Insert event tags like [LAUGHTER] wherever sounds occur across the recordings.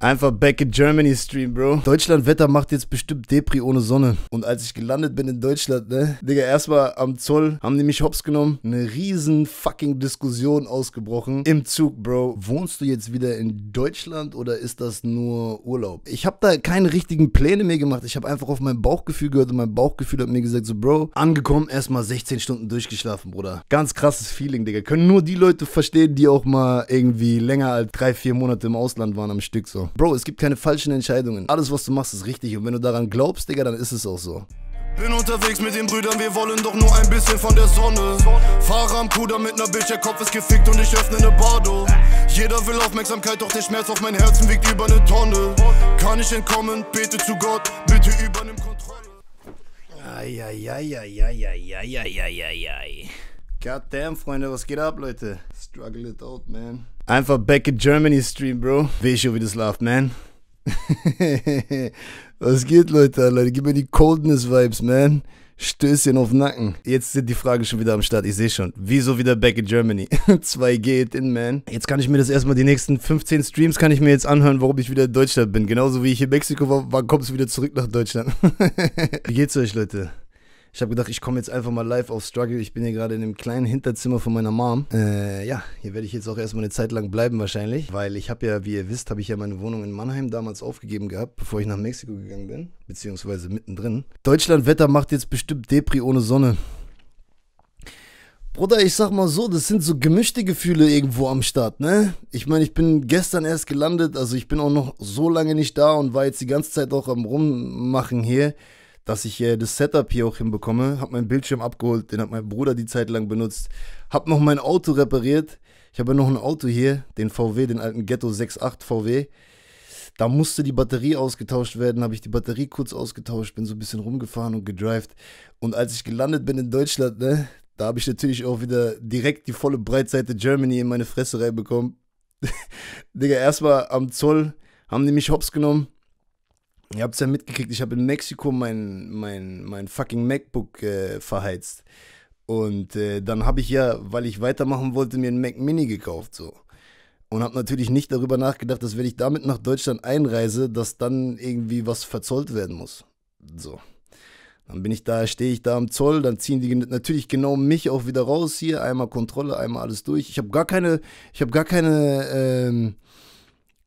Einfach Back in Germany Stream, Bro. Deutschland-Wetter macht jetzt bestimmt Depri ohne Sonne. Und als ich gelandet bin in Deutschland, ne? Digga, erstmal am Zoll haben die mich hops genommen. Eine riesen fucking Diskussion ausgebrochen. Im Zug, Bro. Wohnst du jetzt wieder in Deutschland oder ist das nur Urlaub? Ich habe da keine richtigen Pläne mehr gemacht. Ich habe einfach auf mein Bauchgefühl gehört und mein Bauchgefühl hat mir gesagt, so, Bro, angekommen, erstmal 16 Stunden durchgeschlafen, Bruder. Ganz krasses Feeling, Digga. Können nur die Leute verstehen, die auch mal irgendwie länger als drei, vier Monate im Ausland waren am Stück, so. Bro, es gibt keine falschen Entscheidungen. Alles, was du machst, ist richtig. Und wenn du daran glaubst, Digga, dann ist es auch so. Bin unterwegs mit den Brüdern, wir wollen doch nur ein bisschen von der Sonne. Fahre am Kuder mit ner Bitch, der Kopf ist gefickt und ich öffne ne Bardo. Jeder will Aufmerksamkeit, doch der Schmerz auf mein Herzen wiegt über ne Tonne. Kann ich entkommen, bete zu Gott, bitte übernimm Kontrolle. Eieieiei. Goddamn, Freunde, was geht ab, Leute? Struggle it out, man. Einfach Back in Germany Stream, Bro. Weiß schon, wie das läuft, man. [LAUGHS] Was geht, Leute, Leute? Gib mir die Coldness-Vibes, man. Stößchen auf Nacken. Jetzt sind die Fragen schon wieder am Start. Ich sehe schon. Wieso wieder back in Germany? 2G [LAUGHS] in, man. Jetzt kann ich mir das erstmal, die nächsten 15 Streams kann ich mir jetzt anhören, warum ich wieder in Deutschland bin. Genauso wie ich in Mexiko war, wann kommst du wieder zurück nach Deutschland? [LAUGHS] Wie geht's euch, Leute? Ich habe gedacht, ich komme jetzt einfach mal live auf Struggle. Ich bin hier gerade in dem kleinen Hinterzimmer von meiner Mom. Äh, ja, hier werde ich jetzt auch erstmal eine Zeit lang bleiben wahrscheinlich, weil ich habe ja, wie ihr wisst, habe ich ja meine Wohnung in Mannheim damals aufgegeben gehabt, bevor ich nach Mexiko gegangen bin, beziehungsweise mittendrin. Deutschlandwetter macht jetzt bestimmt Depri ohne Sonne. Bruder, ich sag mal so, das sind so gemischte Gefühle irgendwo am Start, ne? Ich meine, ich bin gestern erst gelandet, also ich bin auch noch so lange nicht da und war jetzt die ganze Zeit auch am Rummachen hier dass ich äh, das Setup hier auch hinbekomme. Habe meinen Bildschirm abgeholt, den hat mein Bruder die Zeit lang benutzt. Habe noch mein Auto repariert. Ich habe noch ein Auto hier, den VW, den alten Ghetto 6.8 VW. Da musste die Batterie ausgetauscht werden, habe ich die Batterie kurz ausgetauscht, bin so ein bisschen rumgefahren und gedrived. Und als ich gelandet bin in Deutschland, ne, da habe ich natürlich auch wieder direkt die volle Breitseite Germany in meine Fresse reinbekommen. [LAUGHS] Digga, erstmal am Zoll haben die mich hops genommen. Ihr habt es ja mitgekriegt, ich habe in Mexiko mein, mein, mein fucking MacBook äh, verheizt. Und äh, dann habe ich ja, weil ich weitermachen wollte, mir einen Mac Mini gekauft so. Und habe natürlich nicht darüber nachgedacht, dass wenn ich damit nach Deutschland einreise, dass dann irgendwie was verzollt werden muss. So. Dann bin ich da, stehe ich da am Zoll, dann ziehen die natürlich genau mich auch wieder raus hier, einmal Kontrolle, einmal alles durch. Ich habe gar keine, ich habe gar keine, ähm,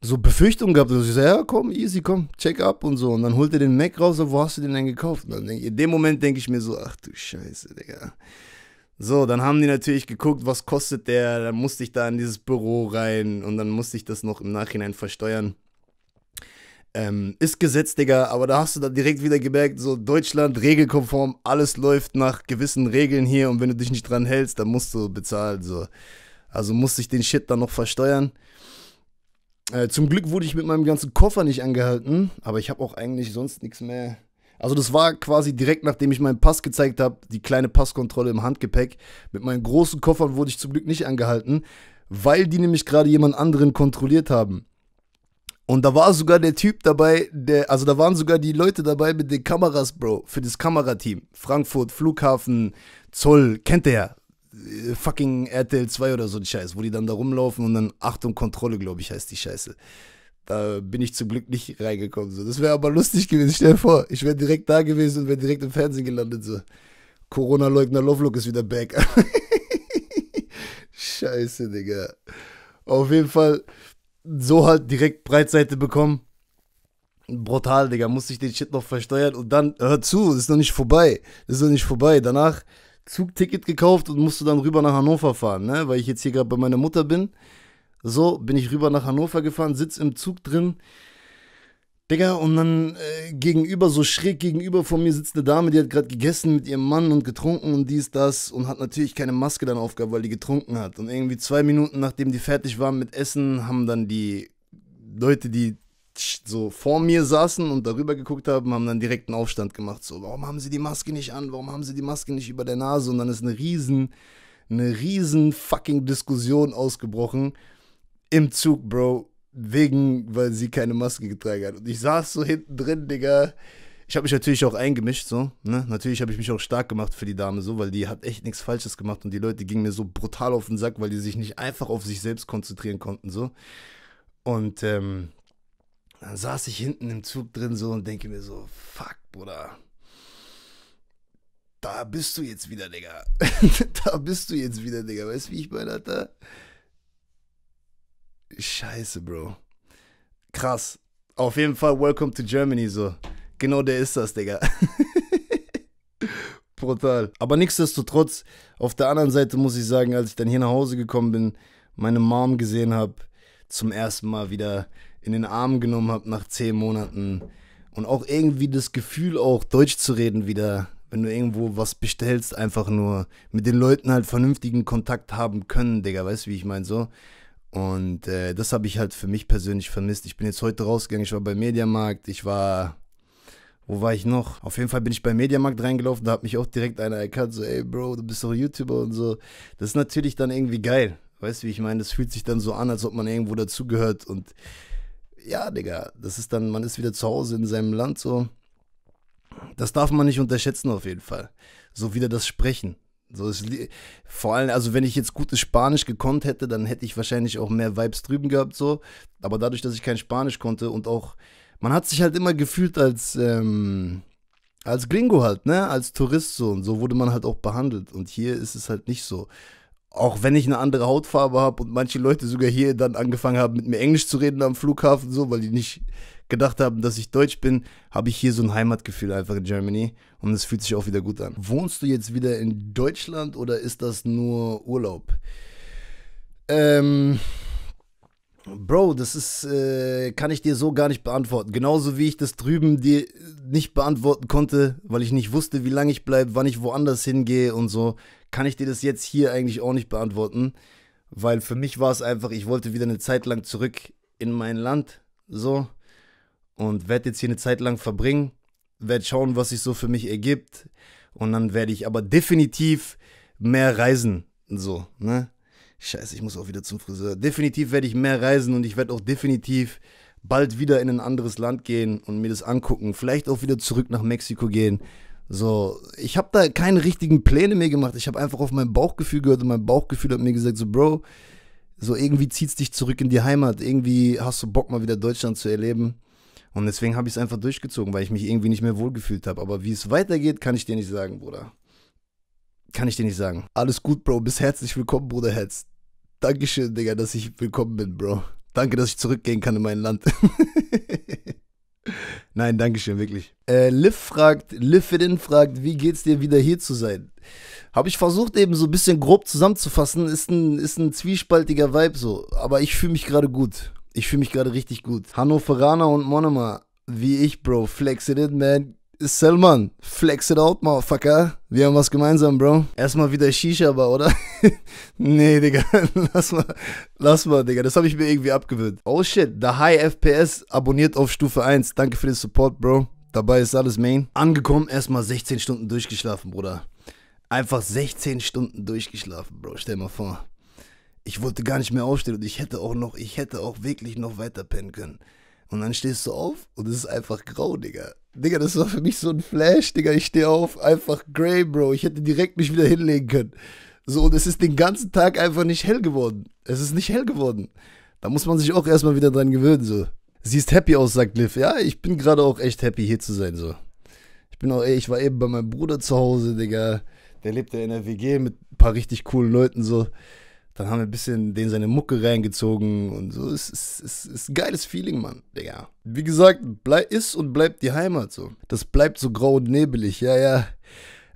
so Befürchtungen gehabt. Und ich so, ja, komm, easy, komm, check up und so. Und dann holt er den Mac raus, so, wo hast du den denn gekauft? Und dann in dem Moment denke ich mir so, ach du Scheiße, Digga. So, dann haben die natürlich geguckt, was kostet der. Dann musste ich da in dieses Büro rein und dann musste ich das noch im Nachhinein versteuern. Ähm, ist Gesetz, Digga, aber da hast du dann direkt wieder gemerkt, so Deutschland regelkonform, alles läuft nach gewissen Regeln hier und wenn du dich nicht dran hältst, dann musst du bezahlen, so. Also musste ich den Shit dann noch versteuern. Äh, zum Glück wurde ich mit meinem ganzen Koffer nicht angehalten, aber ich habe auch eigentlich sonst nichts mehr. Also das war quasi direkt nachdem ich meinen Pass gezeigt habe, die kleine Passkontrolle im Handgepäck. Mit meinen großen Koffern wurde ich zum Glück nicht angehalten, weil die nämlich gerade jemand anderen kontrolliert haben. Und da war sogar der Typ dabei, der, also da waren sogar die Leute dabei mit den Kameras, Bro, für das Kamerateam. Frankfurt, Flughafen, Zoll, kennt ihr ja. Äh, fucking RTL 2 oder so ein Scheiß, wo die dann da rumlaufen und dann Achtung, Kontrolle, glaube ich, heißt die Scheiße. Da bin ich zum Glück nicht reingekommen. So. Das wäre aber lustig gewesen. Stell dir vor, ich wäre direkt da gewesen und wäre direkt im Fernsehen gelandet. So. Corona-Leugner Lovelock ist wieder back. [LAUGHS] Scheiße, Digga. Auf jeden Fall so halt direkt Breitseite bekommen. Brutal, Digga. Musste ich den Shit noch versteuern und dann, hör zu, das ist noch nicht vorbei. Das ist noch nicht vorbei. Danach Zugticket gekauft und musste dann rüber nach Hannover fahren, ne? weil ich jetzt hier gerade bei meiner Mutter bin. So bin ich rüber nach Hannover gefahren, sitz im Zug drin. Digga, und dann äh, gegenüber, so schräg gegenüber von mir sitzt eine Dame, die hat gerade gegessen mit ihrem Mann und getrunken und dies, das und hat natürlich keine Maske dann aufgehabt, weil die getrunken hat. Und irgendwie zwei Minuten nachdem die fertig waren mit Essen, haben dann die Leute, die so vor mir saßen und darüber geguckt haben, haben dann direkt einen Aufstand gemacht. So, warum haben sie die Maske nicht an? Warum haben sie die Maske nicht über der Nase? Und dann ist eine riesen, eine riesen fucking Diskussion ausgebrochen im Zug, Bro, wegen, weil sie keine Maske getragen hat. Und ich saß so hinten drin, Digga. Ich habe mich natürlich auch eingemischt, so. Ne? Natürlich habe ich mich auch stark gemacht für die Dame, so, weil die hat echt nichts Falsches gemacht und die Leute gingen mir so brutal auf den Sack, weil die sich nicht einfach auf sich selbst konzentrieren konnten, so. Und ähm, dann saß ich hinten im Zug drin so und denke mir so, fuck, Bruder. Da bist du jetzt wieder, Digga. [LAUGHS] da bist du jetzt wieder, Digga. Weißt du, wie ich meine, Alter? Scheiße, Bro. Krass. Auf jeden Fall, welcome to Germany, so. Genau der ist das, Digga. [LAUGHS] Brutal. Aber nichtsdestotrotz, auf der anderen Seite muss ich sagen, als ich dann hier nach Hause gekommen bin, meine Mom gesehen habe, zum ersten Mal wieder in den Arm genommen habe nach zehn Monaten. Und auch irgendwie das Gefühl, auch Deutsch zu reden wieder, wenn du irgendwo was bestellst, einfach nur mit den Leuten halt vernünftigen Kontakt haben können, Digga, weißt du, wie ich meine so. Und äh, das habe ich halt für mich persönlich vermisst. Ich bin jetzt heute rausgegangen, ich war beim Mediamarkt, ich war wo war ich noch? Auf jeden Fall bin ich beim Mediamarkt reingelaufen, da hat mich auch direkt einer erkannt, so, ey Bro, du bist doch YouTuber und so. Das ist natürlich dann irgendwie geil. Weißt du, wie ich meine? Das fühlt sich dann so an, als ob man irgendwo dazugehört und ja, Digga, das ist dann, man ist wieder zu Hause in seinem Land so. Das darf man nicht unterschätzen auf jeden Fall. So wieder das Sprechen. So ist, vor allem, also wenn ich jetzt gutes Spanisch gekonnt hätte, dann hätte ich wahrscheinlich auch mehr Vibes drüben gehabt so. Aber dadurch, dass ich kein Spanisch konnte und auch, man hat sich halt immer gefühlt als ähm, als Gringo halt, ne, als Tourist so und so wurde man halt auch behandelt. Und hier ist es halt nicht so auch wenn ich eine andere Hautfarbe habe und manche Leute sogar hier dann angefangen haben, mit mir Englisch zu reden am Flughafen, so, weil die nicht gedacht haben, dass ich Deutsch bin, habe ich hier so ein Heimatgefühl einfach in Germany und es fühlt sich auch wieder gut an. Wohnst du jetzt wieder in Deutschland oder ist das nur Urlaub? Ähm, Bro, das ist, äh, kann ich dir so gar nicht beantworten. Genauso wie ich das drüben dir nicht beantworten konnte, weil ich nicht wusste, wie lange ich bleibe, wann ich woanders hingehe und so, kann ich dir das jetzt hier eigentlich auch nicht beantworten. Weil für mich war es einfach, ich wollte wieder eine Zeit lang zurück in mein Land, so. Und werde jetzt hier eine Zeit lang verbringen, werde schauen, was sich so für mich ergibt. Und dann werde ich aber definitiv mehr reisen, so, ne? Scheiße, ich muss auch wieder zum Friseur. Definitiv werde ich mehr reisen und ich werde auch definitiv bald wieder in ein anderes Land gehen und mir das angucken. Vielleicht auch wieder zurück nach Mexiko gehen. So, ich habe da keine richtigen Pläne mehr gemacht. Ich habe einfach auf mein Bauchgefühl gehört und mein Bauchgefühl hat mir gesagt, so Bro, so irgendwie zieht's dich zurück in die Heimat. Irgendwie hast du Bock mal wieder Deutschland zu erleben. Und deswegen habe ich es einfach durchgezogen, weil ich mich irgendwie nicht mehr wohlgefühlt habe. Aber wie es weitergeht, kann ich dir nicht sagen, Bruder. Kann ich dir nicht sagen. Alles gut, Bro. Bis herzlich willkommen, Bruder Herz. Dankeschön, Digga, dass ich willkommen bin, Bro. Danke, dass ich zurückgehen kann in mein Land. [LAUGHS] Nein, Dankeschön, wirklich. Äh, Liv fragt, Liv in fragt, wie geht's dir wieder hier zu sein? Habe ich versucht, eben so ein bisschen grob zusammenzufassen. Ist ein, ist ein zwiespaltiger Vibe so. Aber ich fühle mich gerade gut. Ich fühle mich gerade richtig gut. Hannoveraner und Monomer, wie ich, Bro. Flex it in, man ist Selman. Flex it out, Motherfucker. Wir haben was gemeinsam, Bro. Erstmal wieder Shisha-Bar, oder? [LAUGHS] nee, Digga. [LAUGHS] Lass mal, lass mal, Digga. Das habe ich mir irgendwie abgewöhnt. Oh shit, The High FPS abonniert auf Stufe 1. Danke für den Support, Bro. Dabei ist alles Main. Angekommen, erstmal 16 Stunden durchgeschlafen, Bruder. Einfach 16 Stunden durchgeschlafen, Bro. Stell mal vor. Ich wollte gar nicht mehr aufstehen und ich hätte auch noch, ich hätte auch wirklich noch weiter pennen können. Und dann stehst du auf und es ist einfach grau, Digga. Digga, das war für mich so ein Flash, Digga. Ich stehe auf, einfach grey, Bro. Ich hätte direkt mich wieder hinlegen können. So, und es ist den ganzen Tag einfach nicht hell geworden. Es ist nicht hell geworden. Da muss man sich auch erstmal wieder dran gewöhnen, so. Siehst happy aus, sagt Liv. Ja, ich bin gerade auch echt happy, hier zu sein, so. Ich bin auch, ey, ich war eben bei meinem Bruder zu Hause, Digga. Der lebt ja in der WG mit ein paar richtig coolen Leuten, so. Dann haben wir ein bisschen den seine Mucke reingezogen und so. Es ist, es ist ein geiles Feeling, Mann, Digga. Wie gesagt, bleib, ist und bleibt die Heimat so. Das bleibt so grau und nebelig, ja, ja.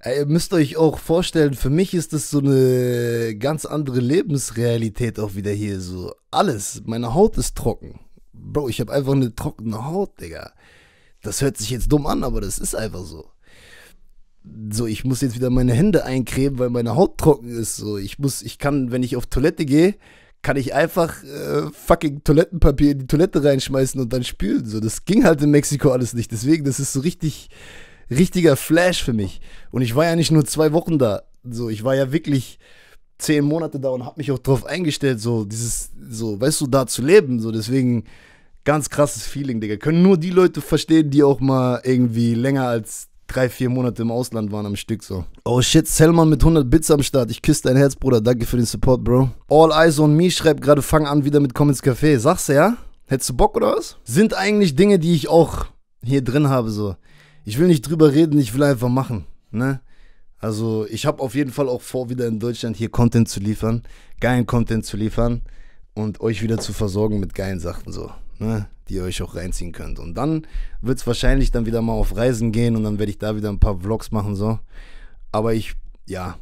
Ihr müsst euch auch vorstellen, für mich ist das so eine ganz andere Lebensrealität auch wieder hier. So alles, meine Haut ist trocken. Bro, ich habe einfach eine trockene Haut, Digga. Das hört sich jetzt dumm an, aber das ist einfach so so, ich muss jetzt wieder meine Hände eincremen, weil meine Haut trocken ist. So, ich muss, ich kann, wenn ich auf Toilette gehe, kann ich einfach äh, fucking Toilettenpapier in die Toilette reinschmeißen und dann spülen. So, das ging halt in Mexiko alles nicht. Deswegen, das ist so richtig, richtiger Flash für mich. Und ich war ja nicht nur zwei Wochen da. So, ich war ja wirklich zehn Monate da und habe mich auch drauf eingestellt, so dieses, so, weißt du, da zu leben. So, deswegen ganz krasses Feeling, Digga. Können nur die Leute verstehen, die auch mal irgendwie länger als drei, vier Monate im Ausland waren am Stück so. Oh shit, Selman mit 100 Bits am Start. Ich küsse dein Herz, Bruder. Danke für den Support, Bro. All Eyes on Me schreibt gerade, fang an wieder mit Komm ins Café. Sagst ja? Hättest du Bock oder was? Sind eigentlich Dinge, die ich auch hier drin habe, so. Ich will nicht drüber reden, ich will einfach machen, ne? Also, ich habe auf jeden Fall auch vor, wieder in Deutschland hier Content zu liefern, geilen Content zu liefern und euch wieder zu versorgen mit geilen Sachen, so ne, die ihr euch auch reinziehen könnt. Und dann wird es wahrscheinlich dann wieder mal auf Reisen gehen und dann werde ich da wieder ein paar Vlogs machen, so. Aber ich, ja,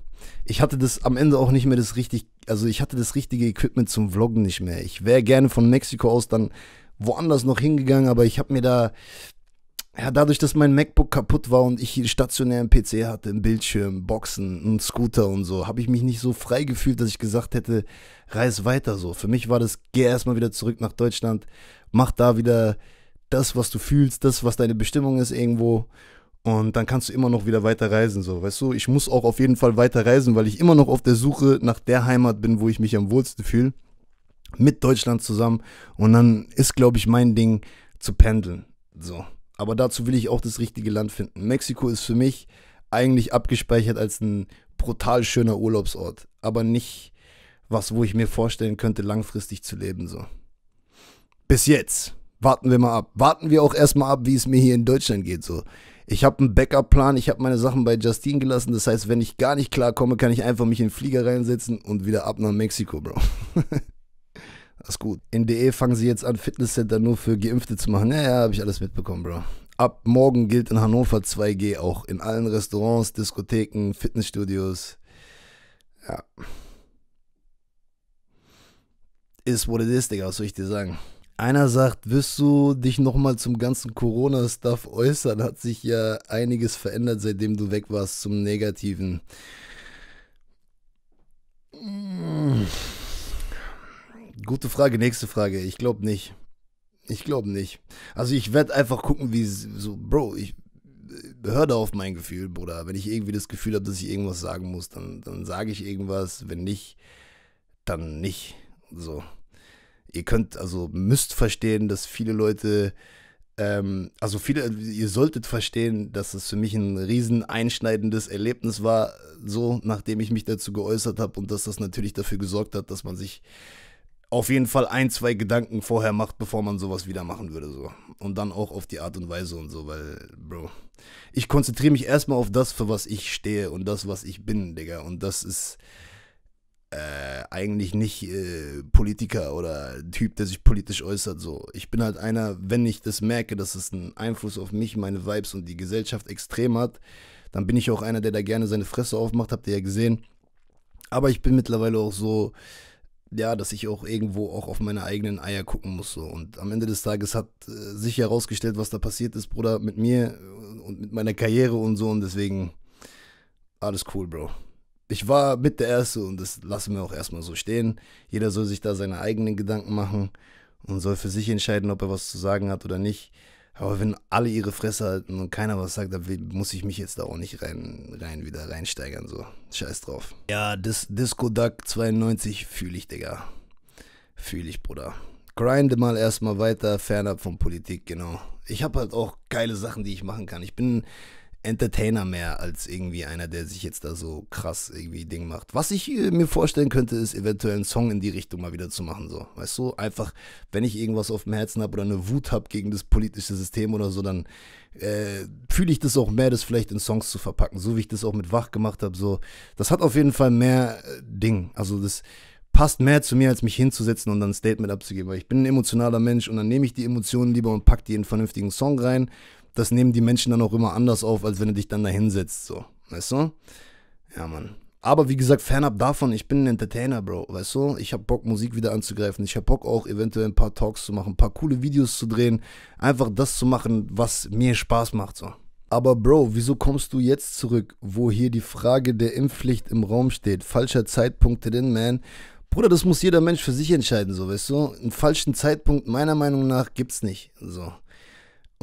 ich hatte das am Ende auch nicht mehr das richtig, also ich hatte das richtige Equipment zum Vloggen nicht mehr. Ich wäre gerne von Mexiko aus dann woanders noch hingegangen, aber ich habe mir da, ja, dadurch, dass mein MacBook kaputt war und ich stationär einen PC hatte, einen Bildschirm, Boxen, einen Scooter und so, habe ich mich nicht so frei gefühlt, dass ich gesagt hätte, reis weiter so. Für mich war das, geh erstmal wieder zurück nach Deutschland, mach da wieder das, was du fühlst, das, was deine Bestimmung ist irgendwo. Und dann kannst du immer noch wieder weiter reisen, so, weißt du? Ich muss auch auf jeden Fall weiter reisen, weil ich immer noch auf der Suche nach der Heimat bin, wo ich mich am wohlsten fühle. Mit Deutschland zusammen. Und dann ist, glaube ich, mein Ding zu pendeln. So. Aber dazu will ich auch das richtige Land finden. Mexiko ist für mich eigentlich abgespeichert als ein brutal schöner Urlaubsort. Aber nicht was, wo ich mir vorstellen könnte, langfristig zu leben, so bis jetzt. Warten wir mal ab. Warten wir auch erstmal ab, wie es mir hier in Deutschland geht. So. Ich habe einen Backup-Plan, ich habe meine Sachen bei Justine gelassen. Das heißt, wenn ich gar nicht klarkomme, kann ich einfach mich in den Flieger reinsetzen und wieder ab nach Mexiko, Bro. das [LAUGHS] ist gut. In DE fangen sie jetzt an, Fitnesscenter nur für Geimpfte zu machen. Naja, habe ich alles mitbekommen, Bro. Ab morgen gilt in Hannover 2G auch. In allen Restaurants, Diskotheken, Fitnessstudios. Ja. Ist what it is, Digga, was soll ich dir sagen? einer sagt, wirst du dich nochmal zum ganzen Corona-Stuff äußern? Hat sich ja einiges verändert, seitdem du weg warst zum Negativen. Gute Frage, nächste Frage. Ich glaube nicht. Ich glaube nicht. Also ich werde einfach gucken, wie so, Bro, ich hör da auf mein Gefühl, Bruder. Wenn ich irgendwie das Gefühl habe, dass ich irgendwas sagen muss, dann, dann sage ich irgendwas. Wenn nicht, dann nicht. So ihr könnt, also müsst verstehen, dass viele Leute, ähm, also viele, ihr solltet verstehen, dass es für mich ein riesen einschneidendes Erlebnis war, so nachdem ich mich dazu geäußert habe und dass das natürlich dafür gesorgt hat, dass man sich auf jeden Fall ein, zwei Gedanken vorher macht, bevor man sowas wieder machen würde. So. Und dann auch auf die Art und Weise und so, weil, Bro, ich konzentriere mich erstmal auf das, für was ich stehe und das, was ich bin, Digga. Und das ist äh, eigentlich nicht äh, Politiker oder Typ, der sich politisch äußert. So, ich bin halt einer, wenn ich das merke, dass es einen Einfluss auf mich, meine Vibes und die Gesellschaft extrem hat, dann bin ich auch einer, der da gerne seine Fresse aufmacht. Habt ihr ja gesehen. Aber ich bin mittlerweile auch so, ja, dass ich auch irgendwo auch auf meine eigenen Eier gucken muss. So. Und am Ende des Tages hat äh, sich herausgestellt, was da passiert ist, Bruder, mit mir und mit meiner Karriere und so. Und deswegen alles cool, Bro ich war mit der Erste und das lassen wir auch erstmal so stehen. Jeder soll sich da seine eigenen Gedanken machen und soll für sich entscheiden, ob er was zu sagen hat oder nicht. Aber wenn alle ihre Fresse halten und keiner was sagt, dann muss ich mich jetzt da auch nicht rein, rein wieder reinsteigern, so. Scheiß drauf. Ja, Dis Disco Duck 92 fühle ich, Digga. Fühle ich, Bruder. Grinde mal erstmal weiter, fernab von Politik, genau. Ich habe halt auch geile Sachen, die ich machen kann. Ich bin Entertainer mehr als irgendwie einer, der sich jetzt da so krass irgendwie Ding macht. Was ich äh, mir vorstellen könnte, ist eventuell einen Song in die Richtung mal wieder zu machen, so. Weißt du, einfach, wenn ich irgendwas auf dem Herzen habe oder eine Wut habe gegen das politische System oder so, dann äh, fühle ich das auch mehr, das vielleicht in Songs zu verpacken, so wie ich das auch mit Wach gemacht habe, so. Das hat auf jeden Fall mehr äh, Ding. Also das passt mehr zu mir, als mich hinzusetzen und dann ein Statement abzugeben, weil ich bin ein emotionaler Mensch und dann nehme ich die Emotionen lieber und packe die in einen vernünftigen Song rein das nehmen die Menschen dann auch immer anders auf, als wenn du dich dann da hinsetzt, so. Weißt du? Ja, Mann. Aber wie gesagt, fernab davon, ich bin ein Entertainer, Bro. Weißt du, ich habe Bock, Musik wieder anzugreifen. Ich habe Bock, auch eventuell ein paar Talks zu machen, ein paar coole Videos zu drehen. Einfach das zu machen, was mir Spaß macht, so. Aber Bro, wieso kommst du jetzt zurück, wo hier die Frage der Impfpflicht im Raum steht? Falscher Zeitpunkt denn, man. Bruder, das muss jeder Mensch für sich entscheiden, so, weißt du? Einen falschen Zeitpunkt meiner Meinung nach gibt's nicht, so.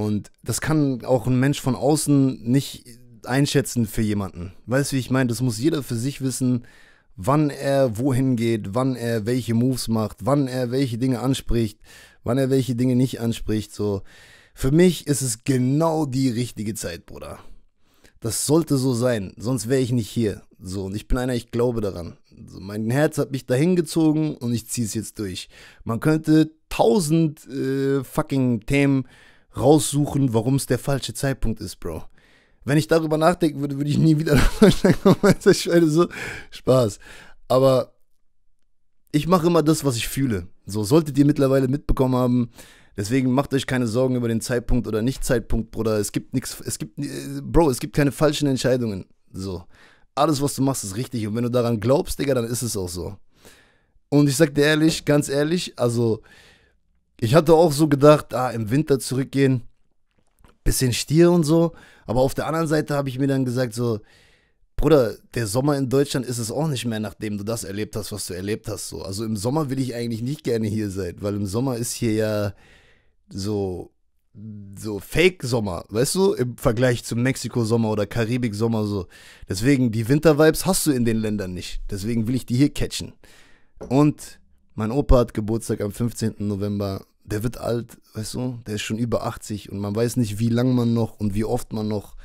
Und das kann auch ein Mensch von außen nicht einschätzen für jemanden. Weißt du, wie ich meine? Das muss jeder für sich wissen, wann er wohin geht, wann er welche Moves macht, wann er welche Dinge anspricht, wann er welche Dinge nicht anspricht. So, für mich ist es genau die richtige Zeit, Bruder. Das sollte so sein, sonst wäre ich nicht hier. So, und ich bin einer, ich glaube daran. So, mein Herz hat mich dahin gezogen und ich ziehe es jetzt durch. Man könnte tausend äh, fucking Themen raussuchen, warum es der falsche Zeitpunkt ist, Bro. Wenn ich darüber nachdenken würde, würde ich nie wieder nach Deutschland [LAUGHS] kommen. Ich meine, so Spaß. Aber ich mache immer das, was ich fühle. So solltet ihr mittlerweile mitbekommen haben. Deswegen macht euch keine Sorgen über den Zeitpunkt oder nicht Zeitpunkt, Bruder. Es gibt nichts, es gibt, äh, Bro, es gibt keine falschen Entscheidungen. So. Alles, was du machst, ist richtig. Und wenn du daran glaubst, Digga, dann ist es auch so. Und ich sag dir ehrlich, ganz ehrlich, also ich hatte auch so gedacht, ah, im Winter zurückgehen, bisschen Stier und so. Aber auf der anderen Seite habe ich mir dann gesagt, so, Bruder, der Sommer in Deutschland ist es auch nicht mehr, nachdem du das erlebt hast, was du erlebt hast. So. Also im Sommer will ich eigentlich nicht gerne hier sein, weil im Sommer ist hier ja so, so Fake-Sommer, weißt du, im Vergleich zum Mexiko-Sommer oder Karibik-Sommer so. Deswegen, die Winter-Vibes hast du in den Ländern nicht. Deswegen will ich die hier catchen. Und mein Opa hat Geburtstag am 15. November. Der wird alt, weißt du? Der ist schon über 80 und man weiß nicht, wie lang man noch und wie oft man noch.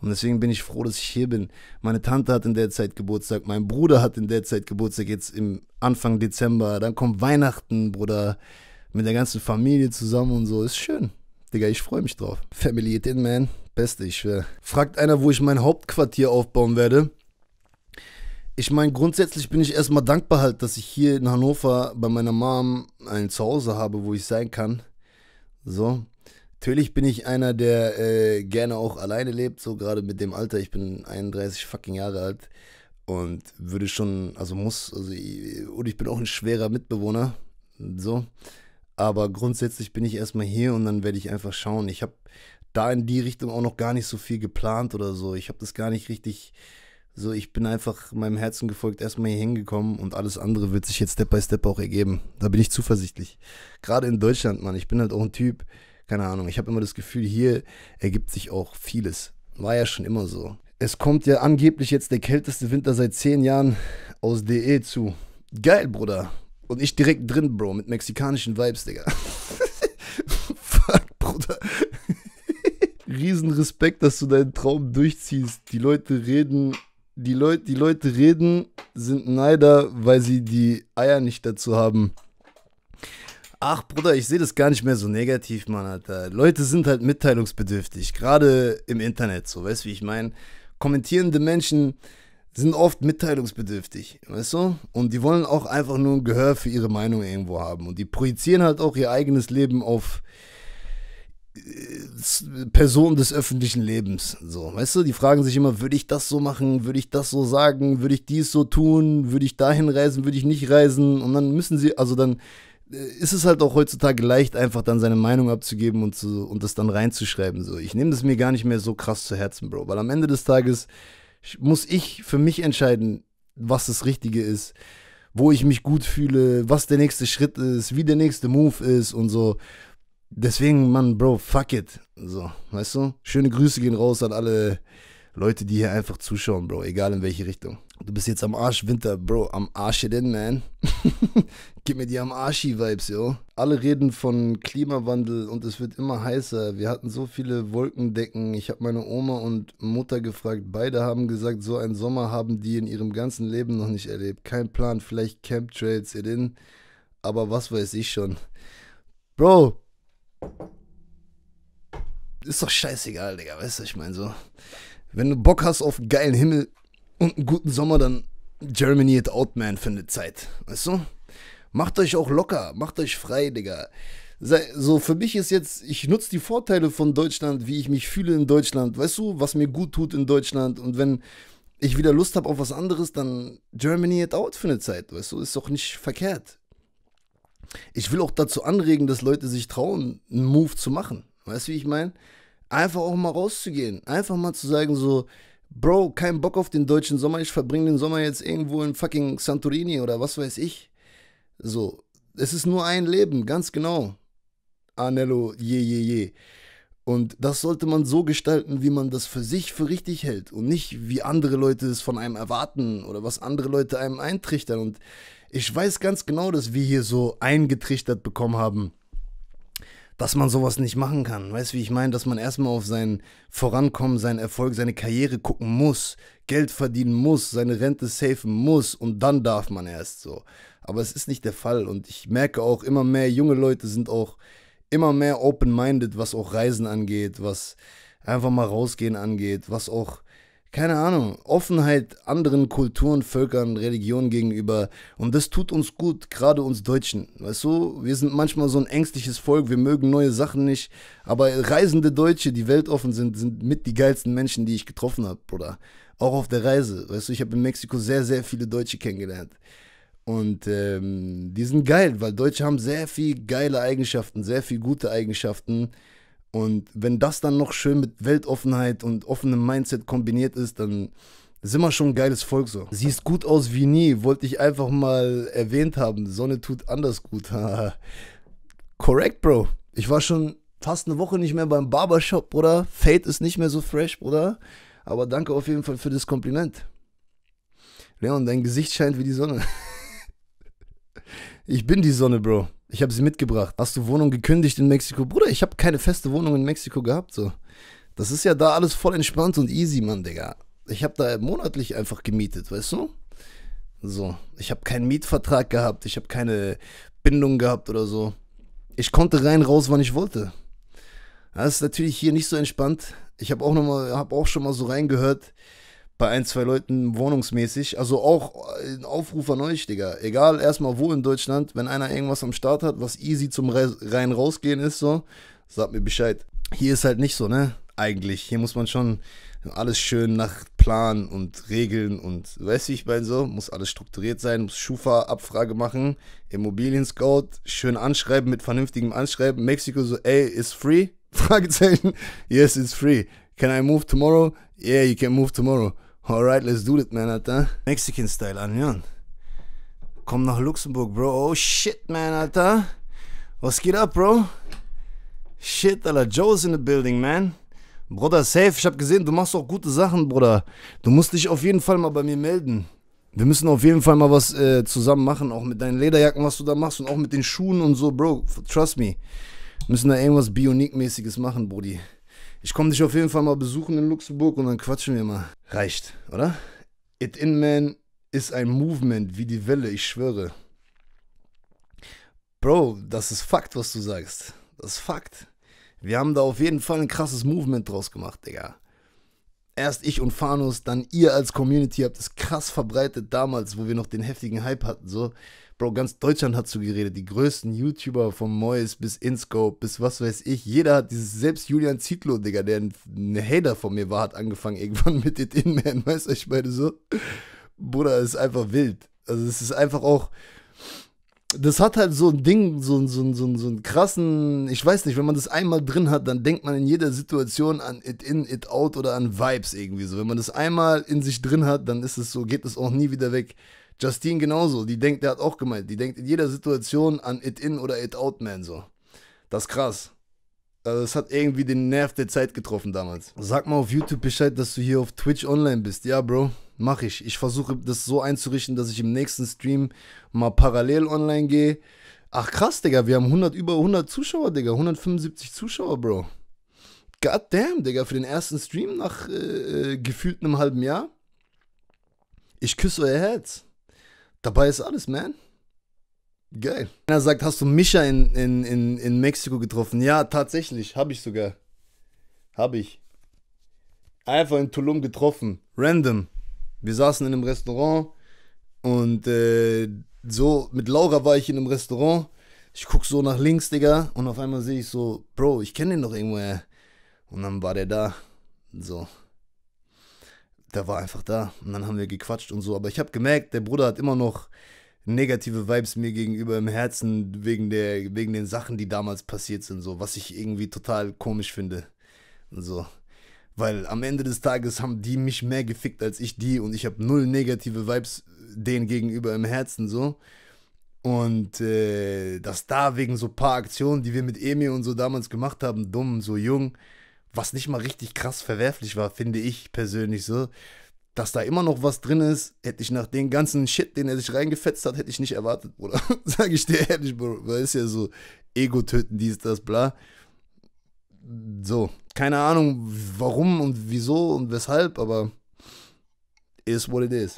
Und deswegen bin ich froh, dass ich hier bin. Meine Tante hat in der Zeit Geburtstag, mein Bruder hat in der Zeit Geburtstag, jetzt im Anfang Dezember. Dann kommt Weihnachten, Bruder, mit der ganzen Familie zusammen und so. Ist schön. Digga, ich freue mich drauf. Family it in, man. Beste, ich schwöre. Fragt einer, wo ich mein Hauptquartier aufbauen werde? ich meine, grundsätzlich bin ich erstmal dankbar halt, dass ich hier in Hannover bei meiner Mom ein Zuhause habe, wo ich sein kann. So. Natürlich bin ich einer, der äh, gerne auch alleine lebt, so gerade mit dem Alter. Ich bin 31 fucking Jahre alt und würde schon, also muss, also ich, äh, und ich bin auch ein schwerer Mitbewohner, so. Aber grundsätzlich bin ich erstmal hier und dann werde ich einfach schauen. Ich habe da in die Richtung auch noch gar nicht so viel geplant oder so. Ich habe das gar nicht richtig so, ich bin einfach meinem Herzen gefolgt, erstmal hier hingekommen und alles andere wird sich jetzt Step by Step auch ergeben. Da bin ich zuversichtlich. Gerade in Deutschland, Mann, ich bin halt auch ein Typ, keine Ahnung, ich habe immer das Gefühl, hier ergibt sich auch vieles. War ja schon immer so. Es kommt ja angeblich jetzt der kälteste Winter seit zehn Jahren aus DE zu. Geil, Bruder. Und ich direkt drin, Bro, mit mexikanischen Vibes, Digga. [LAUGHS] Fuck, Bruder. [LAUGHS] Riesen Respekt, dass du deinen Traum durchziehst. Die Leute reden die, Leut, die Leute reden, sind Neider, weil sie die Eier nicht dazu haben. Ach, Bruder, ich sehe das gar nicht mehr so negativ, Mann, Alter. Leute sind halt mitteilungsbedürftig, gerade im Internet, so, weißt du, wie ich meine? Kommentierende Menschen sind oft mitteilungsbedürftig, weißt du? Und die wollen auch einfach nur ein Gehör für ihre Meinung irgendwo haben. Und die projizieren halt auch ihr eigenes Leben auf äh, äh, Personen des öffentlichen Lebens. So, weißt du, die fragen sich immer, würde ich das so machen, würde ich das so sagen, würde ich dies so tun, würde ich dahin reisen, würde ich nicht reisen und dann müssen sie, also dann äh, ist es halt auch heutzutage leicht, einfach dann seine Meinung abzugeben und, zu, und das dann reinzuschreiben. So, ich nehme das mir gar nicht mehr so krass zu Herzen, Bro, weil am Ende des Tages muss ich für mich entscheiden, was das Richtige ist, wo ich mich gut fühle, was der nächste Schritt ist, wie der nächste Move ist und so deswegen, Mann, Bro, fuck it. So, weißt du? Schöne Grüße gehen raus an alle Leute, die hier einfach zuschauen, Bro, egal in welche Richtung. Du bist jetzt am Arsch Winter, Bro, am Arsch denn, man. [LAUGHS] Gib mir die am Arschi-Vibes, yo. Alle reden von Klimawandel und es wird immer heißer. Wir hatten so viele Wolkendecken. Ich habe meine Oma und Mutter gefragt. Beide haben gesagt, so einen Sommer haben die in ihrem ganzen Leben noch nicht erlebt. Kein Plan, vielleicht Camp Trails, ihr denn. Aber was weiß ich schon. Bro, ist doch scheißegal, Digga, weißt du, ich meine so. Wenn du Bock hast auf einen geilen Himmel und einen guten Sommer, dann Germany at Outman findet Zeit, weißt du? Macht euch auch locker, macht euch frei, Digga. Sei, so, für mich ist jetzt, ich nutze die Vorteile von Deutschland, wie ich mich fühle in Deutschland, weißt du, was mir gut tut in Deutschland. Und wenn ich wieder Lust habe auf was anderes, dann Germany at Out für eine Zeit, weißt du, ist doch nicht verkehrt. Ich will auch dazu anregen, dass Leute sich trauen, einen Move zu machen. Weißt du, wie ich meine? Einfach auch mal rauszugehen. Einfach mal zu sagen, so, Bro, kein Bock auf den deutschen Sommer, ich verbringe den Sommer jetzt irgendwo in fucking Santorini oder was weiß ich. So, es ist nur ein Leben, ganz genau. Anello, je, je, je. Und das sollte man so gestalten, wie man das für sich für richtig hält und nicht, wie andere Leute es von einem erwarten oder was andere Leute einem eintrichtern. Und ich weiß ganz genau, dass wir hier so eingetrichtert bekommen haben, dass man sowas nicht machen kann. Weißt du, wie ich meine? Dass man erstmal auf sein Vorankommen, seinen Erfolg, seine Karriere gucken muss, Geld verdienen muss, seine Rente safen muss und dann darf man erst so. Aber es ist nicht der Fall und ich merke auch, immer mehr junge Leute sind auch immer mehr open-minded, was auch Reisen angeht, was einfach mal rausgehen angeht, was auch, keine Ahnung, Offenheit anderen Kulturen, Völkern, Religionen gegenüber. Und das tut uns gut, gerade uns Deutschen. Weißt du, wir sind manchmal so ein ängstliches Volk, wir mögen neue Sachen nicht. Aber reisende Deutsche, die weltoffen sind, sind mit die geilsten Menschen, die ich getroffen habe, Bruder. Auch auf der Reise. Weißt du, ich habe in Mexiko sehr, sehr viele Deutsche kennengelernt. Und ähm, die sind geil, weil Deutsche haben sehr viel geile Eigenschaften, sehr viel gute Eigenschaften. Und wenn das dann noch schön mit Weltoffenheit und offenem Mindset kombiniert ist, dann sind wir schon ein geiles Volk so. Siehst gut aus wie nie, wollte ich einfach mal erwähnt haben. Sonne tut anders gut. [LAUGHS] Correct, Bro. Ich war schon fast eine Woche nicht mehr beim Barbershop, oder? Fate ist nicht mehr so fresh, oder? Aber danke auf jeden Fall für das Kompliment. Leon, dein Gesicht scheint wie die Sonne. [LAUGHS] Ich bin die Sonne, Bro. Ich habe sie mitgebracht. Hast du Wohnung gekündigt in Mexiko? Bruder, ich habe keine feste Wohnung in Mexiko gehabt, so. Das ist ja da alles voll entspannt und easy, Mann, Digga. Ich habe da monatlich einfach gemietet, weißt du? So, ich habe keinen Mietvertrag gehabt, ich habe keine Bindung gehabt oder so. Ich konnte rein raus, wann ich wollte. Das ist natürlich hier nicht so entspannt. Ich habe auch noch mal, habe auch schon mal so reingehört bei ein, zwei Leuten wohnungsmäßig. Also auch äh, ein Aufruf an euch, Digga. Egal erstmal wo in Deutschland, wenn einer irgendwas am Start hat, was easy zum rein rausgehen ist, so, sagt mir Bescheid. Hier ist halt nicht so, ne? Eigentlich. Hier muss man schon alles schön nach Plan und Regeln und weißt ich meine so, muss alles strukturiert sein, muss Schufa-Abfrage machen, Immobilien-Scout, schön anschreiben mit vernünftigem Anschreiben. Mexiko so, ey, is free? [LAUGHS] Fragezeichen. Yes, it's free. Can I move tomorrow? Yeah, you can move tomorrow. Alright, let's do it, man, Alter. Mexican Style anhören. Komm nach Luxemburg, Bro. Oh shit, man, Alter. Was geht ab, Bro? Shit, Alter. Joe's in the building, man. Bruder, safe. Ich hab gesehen, du machst auch gute Sachen, Bruder. Du musst dich auf jeden Fall mal bei mir melden. Wir müssen auf jeden Fall mal was äh, zusammen machen, auch mit deinen Lederjacken, was du da machst und auch mit den Schuhen und so, Bro. Trust me. Wir müssen da irgendwas Bionic-mäßiges machen, Brody. Ich komme dich auf jeden Fall mal besuchen in Luxemburg und dann quatschen wir mal. Reicht, oder? It In Man ist ein Movement wie die Welle, ich schwöre. Bro, das ist Fakt, was du sagst. Das ist Fakt. Wir haben da auf jeden Fall ein krasses Movement draus gemacht, Digga. Erst ich und Fanus, dann ihr als Community habt es krass verbreitet damals, wo wir noch den heftigen Hype hatten, so. Bro, ganz Deutschland hat so geredet. Die größten YouTuber von Mois bis Inscope bis was weiß ich. Jeder hat dieses, selbst Julian Zietlow, Digga, der ein, Hater von mir war, hat angefangen irgendwann [LAUGHS] mit It In Man. Weißt du, ich meine so. Bruder, ist einfach wild. Also, es ist einfach auch das hat halt so ein Ding, so, so, so, so, so einen krassen, ich weiß nicht, wenn man das einmal drin hat, dann denkt man in jeder Situation an it in, it out oder an Vibes irgendwie so. Wenn man das einmal in sich drin hat, dann ist es so, geht es auch nie wieder weg. Justine genauso, die denkt, der hat auch gemeint, die denkt in jeder Situation an It-In oder It-Out-Man so. Das ist krass. Also es hat irgendwie den Nerv der Zeit getroffen damals. Sag mal auf YouTube Bescheid, dass du hier auf Twitch online bist. Ja, Bro, mach ich. Ich versuche das so einzurichten, dass ich im nächsten Stream mal parallel online gehe. Ach krass, Digga, wir haben 100, über 100 Zuschauer, Digga. 175 Zuschauer, Bro. Goddamn, Digga, für den ersten Stream nach äh, äh, gefühlt einem halben Jahr. Ich küsse euer Herz. Dabei ist alles, man. Geil. Einer sagt, hast du Micha in, in, in, in Mexiko getroffen? Ja, tatsächlich. Habe ich sogar. Habe ich. Einfach in Tulum getroffen. Random. Wir saßen in einem Restaurant und äh, so mit Laura war ich in einem Restaurant. Ich guck so nach links, Digga, und auf einmal sehe ich so, Bro, ich kenne den doch irgendwoher. Und dann war der da. So der war einfach da. Und dann haben wir gequatscht und so. Aber ich habe gemerkt, der Bruder hat immer noch negative Vibes mir gegenüber im Herzen wegen, der, wegen den Sachen, die damals passiert sind, so, was ich irgendwie total komisch finde. Und so. Weil am Ende des Tages haben die mich mehr gefickt als ich die und ich habe null negative Vibes äh, denen gegenüber im Herzen, so. Und äh, dass da wegen so paar Aktionen, die wir mit Emil und so damals gemacht haben, dumm, so jung, was nicht mal richtig krass verwerflich war, finde ich persönlich so. Dass da immer noch was drin ist, hätte ich nach dem ganzen Shit, den er sich reingefetzt hat, hätte ich nicht erwartet, Bruder. [LAUGHS] Sag ich dir ehrlich, Bruder. Weil ist ja so Ego töten, dies, das, bla. So, keine Ahnung, warum und wieso und weshalb, aber is what it is.